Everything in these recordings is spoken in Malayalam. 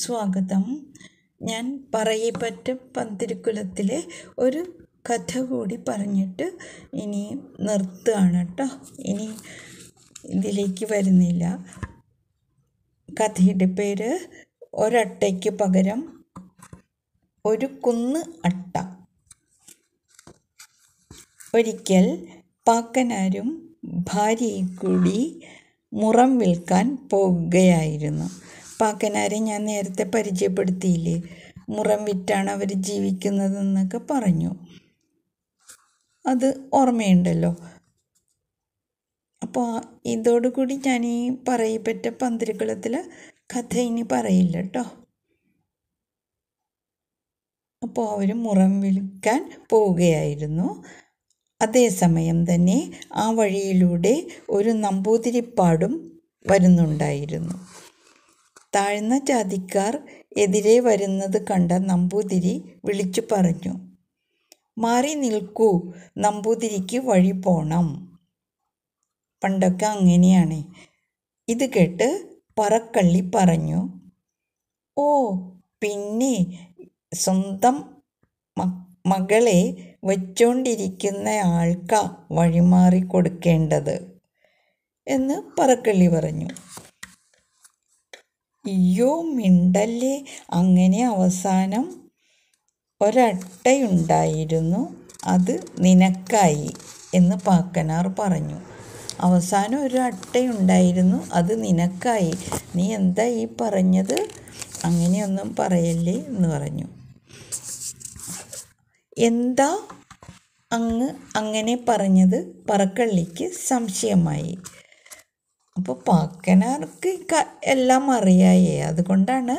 സ്വാഗതം ഞാൻ പറയപ്പറ്റ പന്തിരിക്കുലത്തിലെ ഒരു കഥ കൂടി പറഞ്ഞിട്ട് ഇനി നിർത്തുകയാണ് കേട്ടോ ഇനി ഇതിലേക്ക് വരുന്നില്ല കഥയുടെ പേര് ഒരട്ടയ്ക്ക് പകരം ഒരു കുന്ന് അട്ട ഒരിക്കൽ പാക്കനാരും ഭാര്യയും കൂടി മുറം വിൽക്കാൻ പോകുകയായിരുന്നു പാക്കനാരെ ഞാൻ നേരത്തെ പരിചയപ്പെടുത്തിയില്ലേ മുറം വിറ്റാണ് അവർ ജീവിക്കുന്നതെന്നൊക്കെ പറഞ്ഞു അത് ഓർമ്മയുണ്ടല്ലോ അപ്പോൾ ഇതോടുകൂടി ഞാൻ ഈ പറയപ്പെട്ട പന്തിരിക്കുളത്തിൽ കഥ ഇനി പറയില്ല കേട്ടോ അപ്പോൾ അവർ മുറം വിൽക്കാൻ പോവുകയായിരുന്നു അതേസമയം തന്നെ ആ വഴിയിലൂടെ ഒരു നമ്പൂതിരിപ്പാടും വരുന്നുണ്ടായിരുന്നു താഴ്ന്ന ജാതിക്കാർ എതിരെ വരുന്നത് കണ്ട നമ്പൂതിരി വിളിച്ചു പറഞ്ഞു മാറി നിൽക്കൂ നമ്പൂതിരിക്ക് വഴി പോണം പണ്ടൊക്കെ അങ്ങനെയാണ് ഇത് കേട്ട് പറക്കള്ളി പറഞ്ഞു ഓ പിന്നെ സ്വന്തം മകളെ വച്ചോണ്ടിരിക്കുന്ന ആൾക്കാ വഴിമാറി കൊടുക്കേണ്ടത് എന്ന് പറക്കള്ളി പറഞ്ഞു അയ്യോ മിണ്ടല്ലേ അങ്ങനെ അവസാനം ഒരട്ടയുണ്ടായിരുന്നു അത് നിനക്കായി എന്ന് പാക്കനാർ പറഞ്ഞു അവസാനം ഒരു അട്ടയുണ്ടായിരുന്നു അത് നിനക്കായി നീ എന്താ ഈ പറഞ്ഞത് അങ്ങനെയൊന്നും പറയല്ലേ എന്ന് പറഞ്ഞു എന്താ അങ്ങ് അങ്ങനെ പറഞ്ഞത് പറക്കള്ളിക്ക് സംശയമായി അപ്പോൾ പാക്കനാർക്ക് എല്ലാം അറിയായേ അതുകൊണ്ടാണ്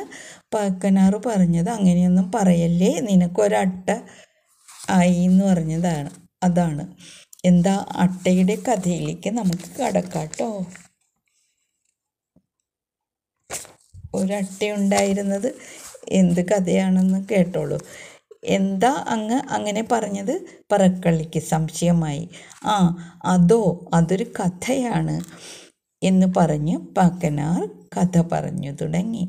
പാക്കനാർ പറഞ്ഞത് അങ്ങനെയൊന്നും പറയല്ലേ നിനക്കൊരട്ട ആയി എന്ന് പറഞ്ഞതാണ് അതാണ് എന്താ അട്ടയുടെ കഥയിലേക്ക് നമുക്ക് കടക്കാട്ടോ ഒരട്ടയുണ്ടായിരുന്നത് എന്ത് കഥയാണെന്ന് കേട്ടോളൂ എന്താ അങ്ങ് അങ്ങനെ പറഞ്ഞത് പറക്കളിക്ക് സംശയമായി ആ അതോ അതൊരു കഥയാണ് എന്ന് പറഞ്ഞ് പാക്കനാർ കഥ പറഞ്ഞു തുടങ്ങി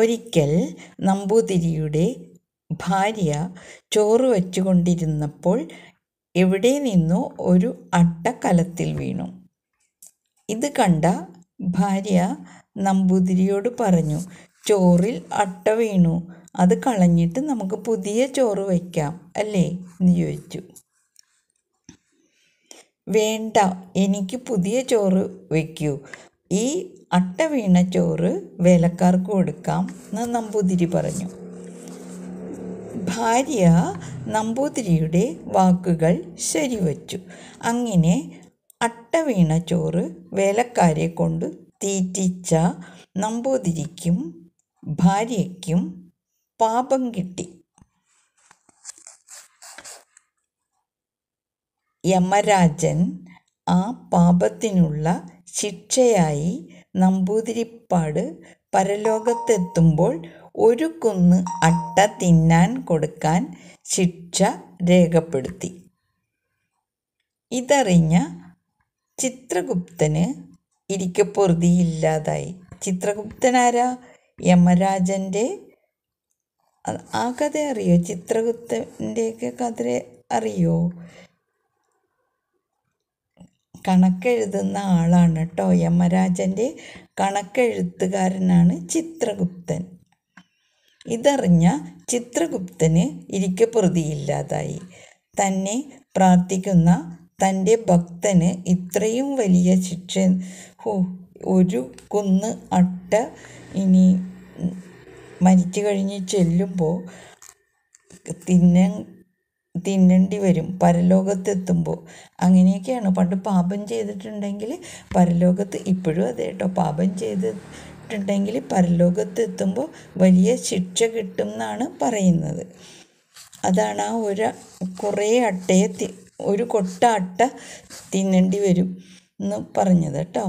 ഒരിക്കൽ നമ്പൂതിരിയുടെ ഭാര്യ ചോറ് വച്ചുകൊണ്ടിരുന്നപ്പോൾ എവിടെ നിന്നോ ഒരു അട്ടക്കലത്തിൽ വീണു ഇത് കണ്ട ഭാര്യ നമ്പൂതിരിയോട് പറഞ്ഞു ചോറിൽ അട്ട വീണു അത് കളഞ്ഞിട്ട് നമുക്ക് പുതിയ ചോറ് വയ്ക്കാം അല്ലേ എന്ന് ചോദിച്ചു വേണ്ട എനിക്ക് പുതിയ ചോറ് വയ്ക്കൂ ഈ അട്ട വീണ ചോറ് വേലക്കാർക്ക് കൊടുക്കാം എന്ന് നമ്പൂതിരി പറഞ്ഞു ഭാര്യ നമ്പൂതിരിയുടെ വാക്കുകൾ ശരിവച്ചു അങ്ങനെ അട്ട വീണ ചോറ് വേലക്കാരെ കൊണ്ട് തീറ്റിച്ച നമ്പൂതിരിക്കും ഭാര്യയ്ക്കും പാപം കിട്ടി യമരാജൻ ആ പാപത്തിനുള്ള ശിക്ഷയായി നമ്പൂതിരിപ്പാട് പരലോകത്തെത്തുമ്പോൾ ഒരു കുന്ന് അട്ട തിന്നാൻ കൊടുക്കാൻ ശിക്ഷ രേഖപ്പെടുത്തി ഇതറിഞ്ഞ ചിത്രഗുപ്തന് ഇരിക്കപ്പൊറുതിയില്ലാതായി ചിത്രഗുപ്തനാരാ യമരാജൻ്റെ ആ കഥ അറിയോ ചിത്രഗുപ്തൻ്റെയൊക്കെ കഥ അറിയോ കണക്കെഴുതുന്ന ആളാണ് കേട്ടോ യമരാജൻ്റെ കണക്കെഴുത്തുകാരനാണ് ചിത്രഗുപ്തൻ ഇതറിഞ്ഞ ചിത്രഗുപ്തന് ഇരിക്കപ്രതിയില്ലാതായി തന്നെ പ്രാർത്ഥിക്കുന്ന തൻ്റെ ഭക്തന് ഇത്രയും വലിയ ശിക്ഷ ഹോ ഒരു കുന്ന് അട്ട ഇനി മരിച്ചു കഴിഞ്ഞ് ചെല്ലുമ്പോൾ തിന്നാൻ തിന്നേണ്ടി വരും പരലോകത്തെത്തുമ്പോൾ അങ്ങനെയൊക്കെയാണ് പണ്ട് പാപം ചെയ്തിട്ടുണ്ടെങ്കിൽ പരലോകത്ത് ഇപ്പോഴും അതെ കേട്ടോ പാപം ചെയ്തിട്ടുണ്ടെങ്കിൽ പരലോകത്തെത്തുമ്പോൾ വലിയ ശിക്ഷ കിട്ടും എന്നാണ് പറയുന്നത് അതാണ് ആ ഒരു കുറേ അട്ടയെ ഒരു കൊട്ട അട്ട തിന്നേണ്ടി വരും എന്ന് പറഞ്ഞത് കേട്ടോ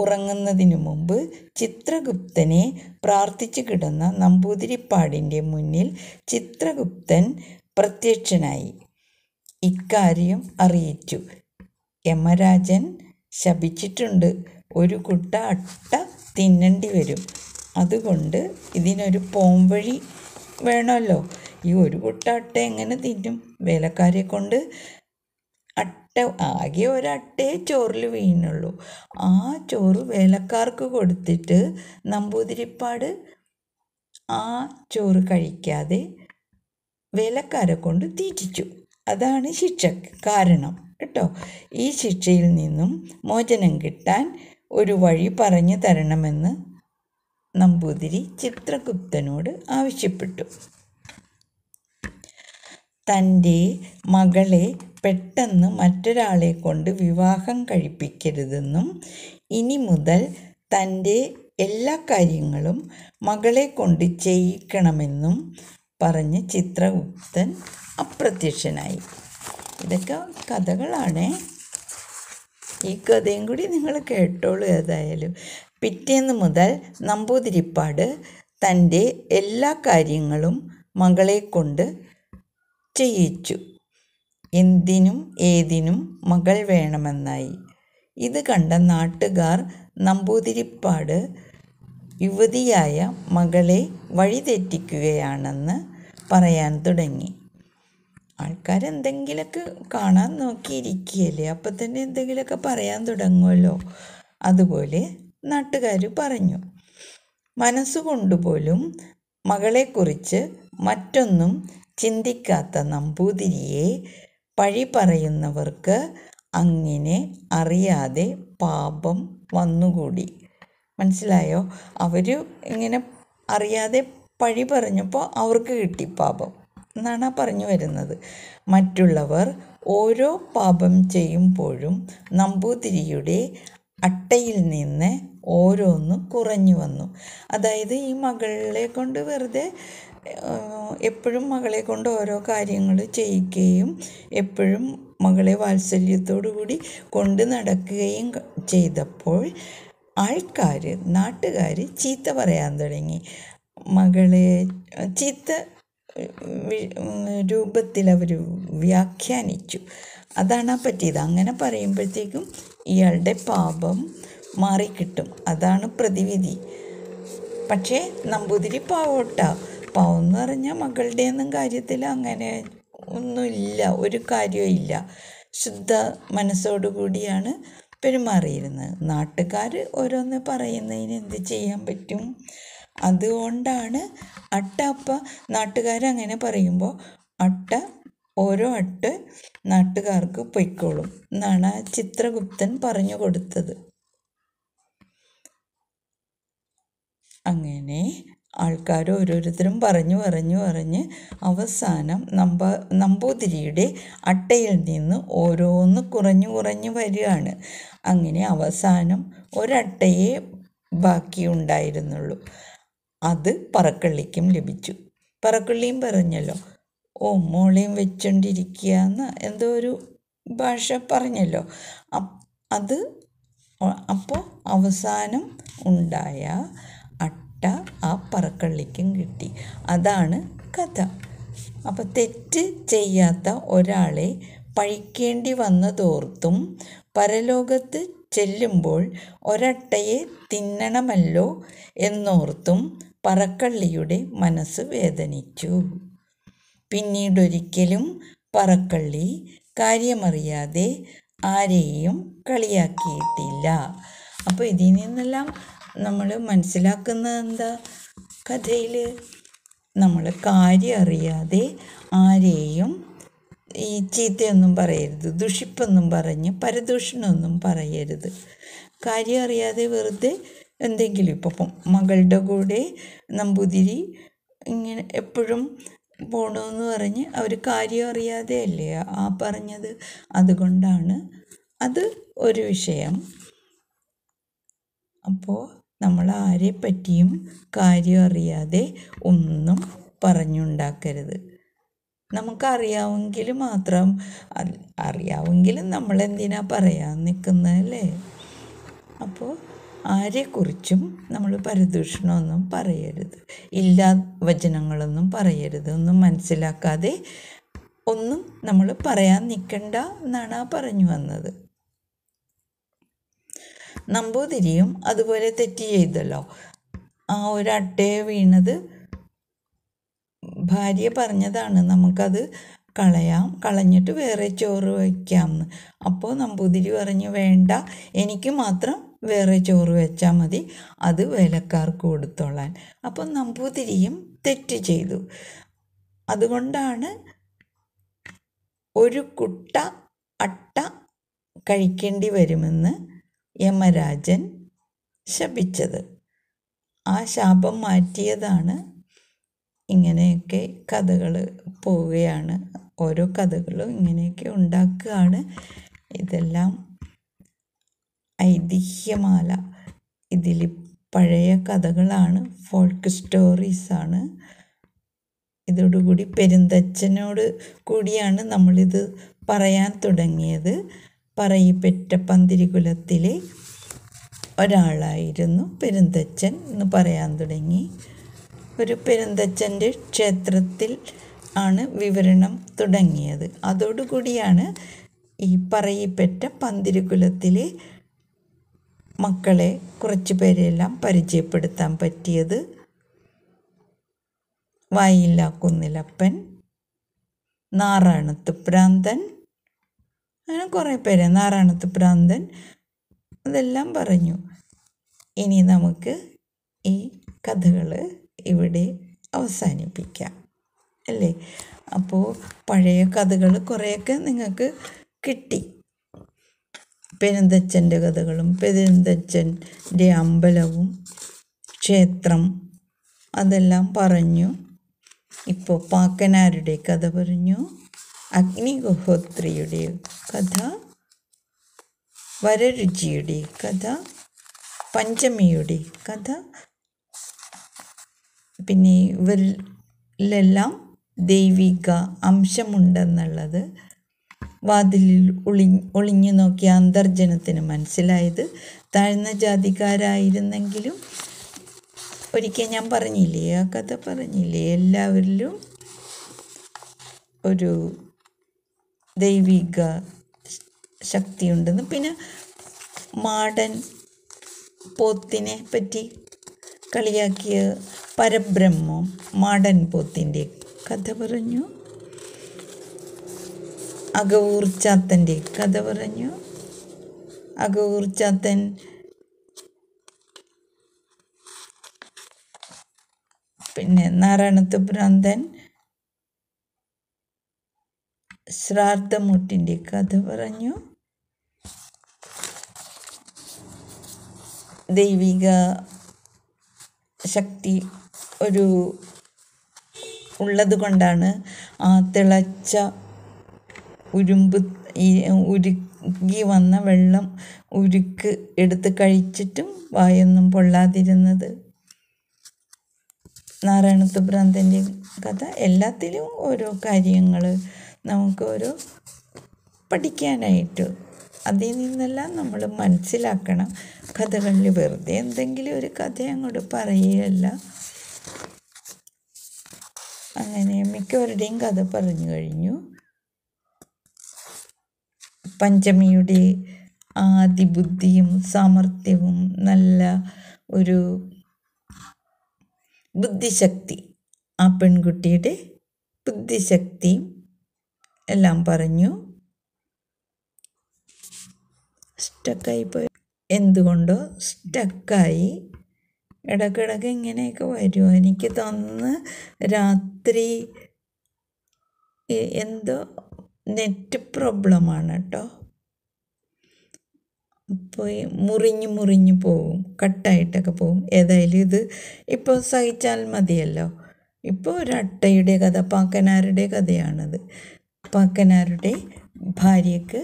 ഉറങ്ങുന്നതിന് മുമ്പ് ചിത്രഗുപ്തനെ പ്രാർത്ഥിച്ചു കിടന്ന നമ്പൂതിരിപ്പാടിൻ്റെ മുന്നിൽ ചിത്രഗുപ്തൻ പ്രത്യക്ഷനായി ഇക്കാര്യം അറിയിച്ചു യമരാജൻ ശപിച്ചിട്ടുണ്ട് ഒരു കുട്ട അട്ട തിന്നേണ്ടി വരും അതുകൊണ്ട് ഇതിനൊരു പോംവഴി വേണമല്ലോ ഈ ഒരു കുട്ട അട്ട എങ്ങനെ തിന്നും വേലക്കാരെ കൊണ്ട് അട്ട ആകെ ഒരട്ടേ ചോറിൽ വീണുള്ളൂ ആ ചോറ് വേലക്കാർക്ക് കൊടുത്തിട്ട് നമ്പൂതിരിപ്പാട് ആ ചോറ് കഴിക്കാതെ വേലക്കാരെ കൊണ്ട് തീറ്റിച്ചു അതാണ് ശിക്ഷ കാരണം കേട്ടോ ഈ ശിക്ഷയിൽ നിന്നും മോചനം കിട്ടാൻ ഒരു വഴി പറഞ്ഞു തരണമെന്ന് നമ്പൂതിരി ചിത്രഗുപ്തനോട് ആവശ്യപ്പെട്ടു തൻ്റെ മകളെ പെട്ടെന്ന് മറ്റൊരാളെ കൊണ്ട് വിവാഹം കഴിപ്പിക്കരുതെന്നും ഇനി മുതൽ തൻ്റെ എല്ലാ കാര്യങ്ങളും മകളെ കൊണ്ട് ചെയ്യിക്കണമെന്നും പറഞ്ഞ് ചിത്രഗുപ്തൻ അപ്രത്യക്ഷനായി ഇതൊക്കെ കഥകളാണേ ഈ കഥയും കൂടി നിങ്ങൾ കേട്ടോളൂ ഏതായാലും പിറ്റേന്ന് മുതൽ നമ്പൂതിരിപ്പാട് തൻ്റെ എല്ലാ കാര്യങ്ങളും മകളെ കൊണ്ട് ചെയ്യിച്ചു എന്തിനും ഏതിനും മകൾ വേണമെന്നായി ഇത് കണ്ട നാട്ടുകാർ നമ്പൂതിരിപ്പാട് യുവതിയായ മകളെ വഴിതെറ്റിക്കുകയാണെന്ന് പറയാൻ തുടങ്ങി ആൾക്കാരെന്തെങ്കിലുമൊക്കെ കാണാൻ നോക്കിയിരിക്കുകയല്ലേ അപ്പം തന്നെ എന്തെങ്കിലുമൊക്കെ പറയാൻ തുടങ്ങുമല്ലോ അതുപോലെ നാട്ടുകാർ പറഞ്ഞു മനസ്സുകൊണ്ടുപോലും മകളെക്കുറിച്ച് മറ്റൊന്നും ചിന്തിക്കാത്ത നമ്പൂതിരിയെ പഴി പറയുന്നവർക്ക് അങ്ങനെ അറിയാതെ പാപം വന്നുകൂടി മനസ്സിലായോ അവർ ഇങ്ങനെ അറിയാതെ പഴി പറഞ്ഞപ്പോൾ അവർക്ക് കിട്ടി പാപം എന്നാണ് പറഞ്ഞു വരുന്നത് മറ്റുള്ളവർ ഓരോ പാപം ചെയ്യുമ്പോഴും നമ്പൂതിരിയുടെ അട്ടയിൽ നിന്ന് ഓരോന്ന് കുറഞ്ഞു വന്നു അതായത് ഈ മകളെ കൊണ്ട് വെറുതെ എപ്പോഴും മകളെ കൊണ്ട് ഓരോ കാര്യങ്ങൾ ചെയ്യിക്കുകയും എപ്പോഴും മകളെ വാത്സല്യത്തോടു കൂടി കൊണ്ട് നടക്കുകയും ചെയ്തപ്പോൾ ആൾക്കാർ നാട്ടുകാർ ചീത്ത പറയാൻ തുടങ്ങി മകളെ ചീത്ത രൂപത്തിൽ അവർ വ്യാഖ്യാനിച്ചു അതാണ് ആ പറ്റിയത് അങ്ങനെ പറയുമ്പോഴത്തേക്കും ഇയാളുടെ പാപം മാറിക്കിട്ടും അതാണ് പ്രതിവിധി പക്ഷേ നമ്പൂതിരി പാവോട്ട പാവം എന്ന് പറഞ്ഞാൽ മകളുടെയൊന്നും കാര്യത്തിൽ അങ്ങനെ ഒന്നുമില്ല ഒരു കാര്യവും ഇല്ല ശുദ്ധ മനസ്സോടുകൂടിയാണ് കൂടിയാണ് പെരുമാറിയിരുന്നത് നാട്ടുകാർ ഓരോന്ന് പറയുന്നതിന് എന്ത് ചെയ്യാൻ പറ്റും അതുകൊണ്ടാണ് അട്ട നാട്ടുകാർ അങ്ങനെ പറയുമ്പോൾ അട്ട ഓരോ അട്ട് നാട്ടുകാർക്ക് പൊയ്ക്കോളും എന്നാണ് ആ ചിത്രഗുപ്തൻ പറഞ്ഞു കൊടുത്തത് അങ്ങനെ ആൾക്കാർ ഓരോരുത്തരും പറഞ്ഞു പറഞ്ഞു പറഞ്ഞ് അവസാനം നമ്പ നമ്പൂതിരിയുടെ അട്ടയിൽ നിന്ന് ഓരോന്ന് കുറഞ്ഞു കുറഞ്ഞു വരികയാണ് അങ്ങനെ അവസാനം ഒരട്ടയെ ബാക്കിയുണ്ടായിരുന്നുള്ളൂ അത് പറക്കള്ളിക്കും ലഭിച്ചു പറക്കള്ളിയും പറഞ്ഞല്ലോ ഓ മോളെയും വെച്ചോണ്ടിരിക്കുക എന്ന് എന്തോ ഒരു ഭാഷ പറഞ്ഞല്ലോ അത് അപ്പോൾ അവസാനം ഉണ്ടായ മുട്ട ആ പറക്കള്ളിക്കും കിട്ടി അതാണ് കഥ അപ്പോൾ തെറ്റ് ചെയ്യാത്ത ഒരാളെ പഴിക്കേണ്ടി വന്നതോർത്തും പരലോകത്ത് ചെല്ലുമ്പോൾ ഒരട്ടയെ തിന്നണമല്ലോ എന്നോർത്തും പറക്കള്ളിയുടെ മനസ്സ് വേദനിച്ചു പിന്നീടൊരിക്കലും പറക്കള്ളി കാര്യമറിയാതെ ആരെയും കളിയാക്കിയിട്ടില്ല അപ്പോൾ ഇതിൽ നിന്നെല്ലാം നമ്മൾ മനസ്സിലാക്കുന്ന എന്താ കഥയിൽ നമ്മൾ കാര്യം അറിയാതെ ആരെയും ഈ ചീത്തയൊന്നും പറയരുത് ദുഷിപ്പൊന്നും പറഞ്ഞ് പരദൂഷണമൊന്നും പറയരുത് കാര്യം അറിയാതെ വെറുതെ എന്തെങ്കിലും ഇപ്പം മകളുടെ കൂടെ നമ്പൂതിരി ഇങ്ങനെ എപ്പോഴും പോണമെന്ന് പറഞ്ഞ് അവർ കാര്യം അറിയാതെ അല്ലേ ആ പറഞ്ഞത് അതുകൊണ്ടാണ് അത് ഒരു വിഷയം അപ്പോൾ നമ്മൾ പറ്റിയും കാര്യം അറിയാതെ ഒന്നും പറഞ്ഞുണ്ടാക്കരുത് നമുക്കറിയാമെങ്കിൽ മാത്രം അറിയാമെങ്കിലും നമ്മൾ എന്തിനാ പറയാൻ നിൽക്കുന്നതല്ലേ അപ്പോൾ ആരെക്കുറിച്ചും നമ്മൾ പരിദൂഷണമൊന്നും പറയരുത് ഇല്ലാ വചനങ്ങളൊന്നും പറയരുത് ഒന്നും മനസ്സിലാക്കാതെ ഒന്നും നമ്മൾ പറയാൻ നിൽക്കണ്ട എന്നാണ് ആ പറഞ്ഞു വന്നത് നമ്പൂതിരിയും അതുപോലെ തെറ്റ് ചെയ്തല്ലോ ആ ഒരു അട്ടയെ വീണത് ഭാര്യ പറഞ്ഞതാണ് നമുക്കത് കളയാം കളഞ്ഞിട്ട് വേറെ ചോറ് വയ്ക്കാം എന്ന് അപ്പോൾ നമ്പൂതിരി പറഞ്ഞു വേണ്ട എനിക്ക് മാത്രം വേറെ ചോറ് വെച്ചാൽ മതി അത് വേലക്കാർക്ക് കൊടുത്തോളാൻ അപ്പം നമ്പൂതിരിയും തെറ്റ് ചെയ്തു അതുകൊണ്ടാണ് ഒരു കുട്ട അട്ട കഴിക്കേണ്ടി വരുമെന്ന് യമരാജൻ ശപിച്ചത് ആ ശാപം മാറ്റിയതാണ് ഇങ്ങനെയൊക്കെ കഥകൾ പോവുകയാണ് ഓരോ കഥകളും ഇങ്ങനെയൊക്കെ ഉണ്ടാക്കുകയാണ് ഇതെല്ലാം ഐതിഹ്യമാല ഇതിൽ പഴയ കഥകളാണ് ഫോൾക്ക് സ്റ്റോറീസാണ് ഇതോടുകൂടി പെരുന്തച്ഛനോട് കൂടിയാണ് നമ്മളിത് പറയാൻ തുടങ്ങിയത് പറയിപ്പെറ്റ പന്തിരികുലത്തിലെ ഒരാളായിരുന്നു പെരുന്തച്ചൻ എന്ന് പറയാൻ തുടങ്ങി ഒരു പെരുന്തച്ചൻ്റെ ക്ഷേത്രത്തിൽ ആണ് വിവരണം തുടങ്ങിയത് അതോടുകൂടിയാണ് ഈ പറയിപ്പെറ്റ പന്തിരികുലത്തിലെ മക്കളെ കുറച്ച് പേരെല്ലാം പരിചയപ്പെടുത്താൻ പറ്റിയത് വായില്ലാക്കുന്നിലപ്പൻ നാറാണത്ത് പ്രാന്തൻ അങ്ങനെ കുറേ പേര് നാരായണത്ത് ഭ്രാന്തൻ അതെല്ലാം പറഞ്ഞു ഇനി നമുക്ക് ഈ കഥകൾ ഇവിടെ അവസാനിപ്പിക്കാം അല്ലേ അപ്പോൾ പഴയ കഥകൾ കുറേയൊക്കെ നിങ്ങൾക്ക് കിട്ടി പെരുന്തച്ഛൻ്റെ കഥകളും പെരുന്തച്ഛൻ്റെ അമ്പലവും ക്ഷേത്രം അതെല്ലാം പറഞ്ഞു ഇപ്പോൾ പാക്കനാരുടെ കഥ പറഞ്ഞു അഗ്നിഗോഹോത്രിയുടെ കഥ വരരുചിയുടെ കഥ പഞ്ചമിയുടെ കഥ പിന്നെ ഇവരിലെല്ലാം ദൈവിക അംശമുണ്ടെന്നുള്ളത് വാതിലിൽ ഒളി ഒളിഞ്ഞു നോക്കിയ അന്തർജനത്തിന് മനസ്സിലായത് താഴ്ന്ന ജാതിക്കാരായിരുന്നെങ്കിലും ഒരിക്കൽ ഞാൻ പറഞ്ഞില്ലേ ആ കഥ പറഞ്ഞില്ലേ എല്ലാവരിലും ഒരു ദൈവിക ശക്തിയുണ്ടെന്ന് പിന്നെ മാടൻ പോത്തിനെ പറ്റി കളിയാക്കിയ പരബ്രഹ്മം മാടൻ പോത്തിൻ്റെ കഥ പറഞ്ഞു അകവൂർ ചാത്തൻ്റെ കഥ പറഞ്ഞു അകവൂർ ചാത്തൻ പിന്നെ നാരായണത്വ ഭ്രാന്തൻ ശ്രാദ്ധമൂട്ടിൻ്റെ കഥ പറഞ്ഞു ദൈവിക ശക്തി ഒരു ഉള്ളത് കൊണ്ടാണ് ആ തിളച്ച ഉരുമ്പ് ഈ ഉരുകി വന്ന വെള്ളം ഉരുക്ക് എടുത്ത് കഴിച്ചിട്ടും വായൊന്നും പൊള്ളാതിരുന്നത് നാരായണത്വ ഭ്രാന്തൻ്റെ കഥ എല്ലാത്തിലും ഓരോ കാര്യങ്ങൾ നമുക്ക് പഠിക്കാനായിട്ട് അതിൽ നിന്നെല്ലാം നമ്മൾ മനസ്സിലാക്കണം കഥകളിൽ വെറുതെ എന്തെങ്കിലും ഒരു കഥ അങ്ങോട്ട് പറയുകയല്ല അങ്ങനെ മിക്കവരുടെയും കഥ പറഞ്ഞു കഴിഞ്ഞു പഞ്ചമിയുടെ ആദിബുദ്ധിയും സാമർഥ്യവും നല്ല ഒരു ബുദ്ധിശക്തി ആ പെൺകുട്ടിയുടെ ബുദ്ധിശക്തിയും എല്ലാം പറഞ്ഞു പോയി എന്തുകൊണ്ടോ സ്റ്റക്കായി ഇടക്കിടക്ക് ഇങ്ങനെയൊക്കെ വരുമോ എനിക്ക് തന്ന് രാത്രി എന്തോ നെറ്റ് പ്രോബ്ലമാണ് കേട്ടോ അപ്പോൾ മുറിഞ്ഞ് മുറിഞ്ഞ് പോവും കട്ടായിട്ടൊക്കെ പോവും ഏതായാലും ഇത് ഇപ്പോൾ സഹിച്ചാൽ മതിയല്ലോ ഇപ്പോൾ ഒരട്ടയുടെ കഥ പാക്കനാരുടെ കഥയാണത് പാക്കനാരുടെ ഭാര്യക്ക്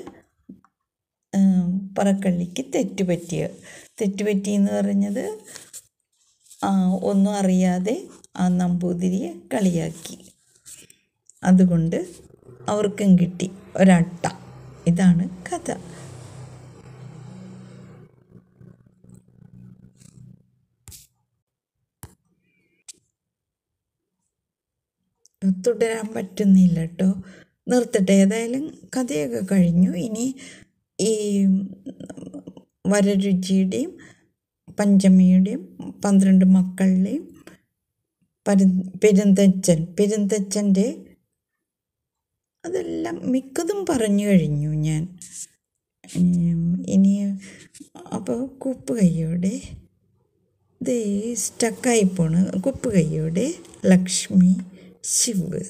പറക്കള്ളിക്ക് തെറ്റുപറ്റിയ എന്ന് പറഞ്ഞത് ഒന്നും അറിയാതെ ആ നമ്പൂതിരിയെ കളിയാക്കി അതുകൊണ്ട് അവർക്കും കിട്ടി ഒരട്ട ഇതാണ് കഥ തുടരാൻ പറ്റുന്നില്ല കേട്ടോ നിർത്തട്ടെ ഏതായാലും കഥയൊക്കെ കഴിഞ്ഞു ഇനി ഈ വരരുചിയുടെയും പഞ്ചമിയുടെയും പന്ത്രണ്ട് മക്കളുടെയും പരു പെരുന്തച്ചൻ പെരുന്തച്ചൻ്റെ അതെല്ലാം മിക്കതും പറഞ്ഞു കഴിഞ്ഞു ഞാൻ ഇനി അപ്പോൾ കുപ്പ് കൈയോടെ ദേ സ്റ്റക്കായി പോണ് കുപ്പ് കൈയോടെ ലക്ഷ്മി ശിവ്